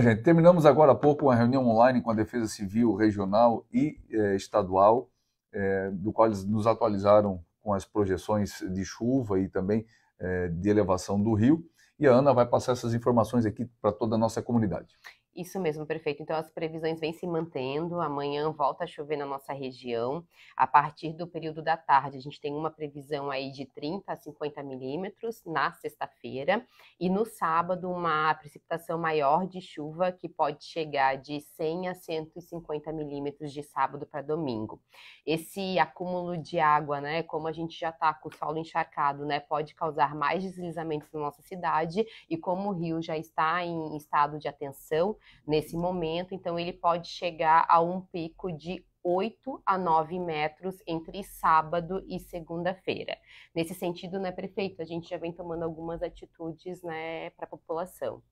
gente, terminamos agora há pouco uma reunião online com a Defesa Civil Regional e eh, Estadual, eh, do qual eles nos atualizaram com as projeções de chuva e também eh, de elevação do rio. E a Ana vai passar essas informações aqui para toda a nossa comunidade. Isso mesmo, perfeito. Então, as previsões vêm se mantendo. Amanhã volta a chover na nossa região. A partir do período da tarde, a gente tem uma previsão aí de 30 a 50 milímetros na sexta-feira. E no sábado, uma precipitação maior de chuva que pode chegar de 100 a 150 milímetros de sábado para domingo. Esse acúmulo de água, né, como a gente já está com o solo encharcado, né, pode causar mais deslizamentos na nossa cidade. E como o rio já está em estado de atenção, nesse momento, então ele pode chegar a um pico de 8 a 9 metros entre sábado e segunda-feira. Nesse sentido, né, prefeito, a gente já vem tomando algumas atitudes né, para a população.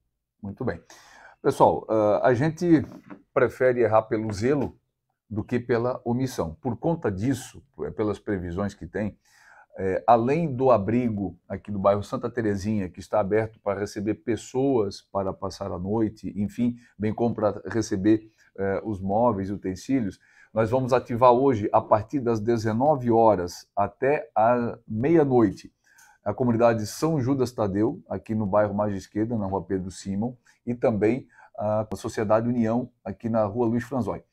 Muito bem. Pessoal, ah, a gente prefere errar pelo zelo do que pela omissão. Por conta disso, é, pelas previsões que tem, é, além do abrigo aqui do bairro Santa Terezinha, que está aberto para receber pessoas para passar a noite, enfim, bem como para receber é, os móveis e utensílios, nós vamos ativar hoje, a partir das 19 horas até a meia-noite, a comunidade São Judas Tadeu, aqui no bairro Mais de Esquerda, na rua Pedro Simão, e também a Sociedade União, aqui na rua Luiz Franzói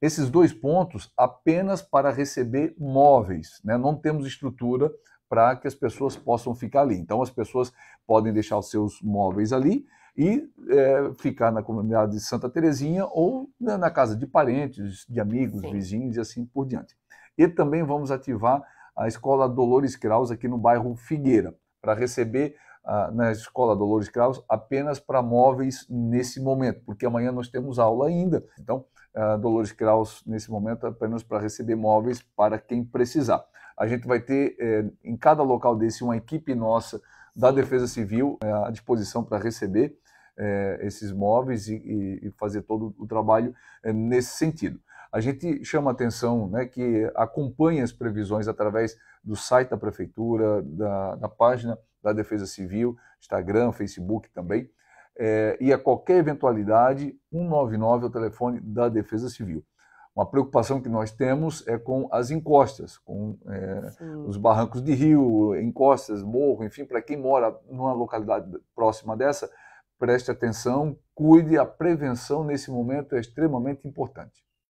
esses dois pontos apenas para receber móveis. Né? Não temos estrutura para que as pessoas possam ficar ali. Então, as pessoas podem deixar os seus móveis ali e é, ficar na comunidade de Santa Terezinha ou na casa de parentes, de amigos, Sim. vizinhos e assim por diante. E também vamos ativar a Escola Dolores Kraus aqui no bairro Figueira para receber ah, na Escola Dolores Kraus apenas para móveis nesse momento, porque amanhã nós temos aula ainda. Então, ah, Dolores Kraus nesse momento, é apenas para receber móveis para quem precisar. A gente vai ter eh, em cada local desse uma equipe nossa da Defesa Civil eh, à disposição para receber eh, esses móveis e, e, fazer todo o trabalho nesse sentido. A gente chama atenção né, que acompanha as previsões através do site da Prefeitura, da, da página da Defesa Civil, Instagram, Facebook também. É, e a qualquer eventualidade, 199 é o telefone da Defesa Civil. Uma preocupação que nós temos é com as encostas, com é, os barrancos de rio, encostas, morro, enfim, para quem mora numa localidade próxima dessa, preste atenção, cuide, a prevenção nesse momento é extremamente importante.